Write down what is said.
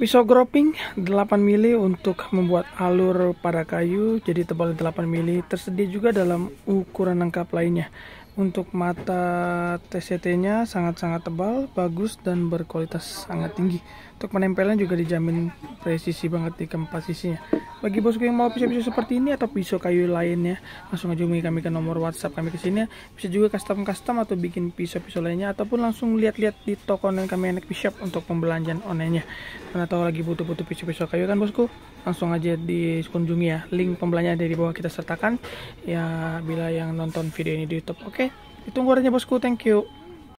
Pisau groping 8 mili untuk membuat alur pada kayu jadi tebal 8 mili tersedia juga dalam ukuran lengkap lainnya. Untuk mata TCT-nya sangat-sangat tebal, bagus dan berkualitas sangat tinggi. Untuk penempelan juga dijamin presisi banget di keempat sisinya. Bagi bosku yang mau pisau-pisau seperti ini atau pisau kayu lainnya, langsung aja hubungi kami ke nomor WhatsApp kami ke sini. Bisa juga custom-custom atau bikin pisau-pisau lainnya ataupun langsung lihat-lihat di toko online kami enak pisau untuk pembelanjaan onlinenya. Karena tahu lagi butuh-butuh pisau-pisau kayu kan bosku, langsung aja dikunjungi ya. Link pembelanjaan di bawah kita sertakan ya bila yang nonton video ini di YouTube. Oke, itu orangnya bosku. Thank you.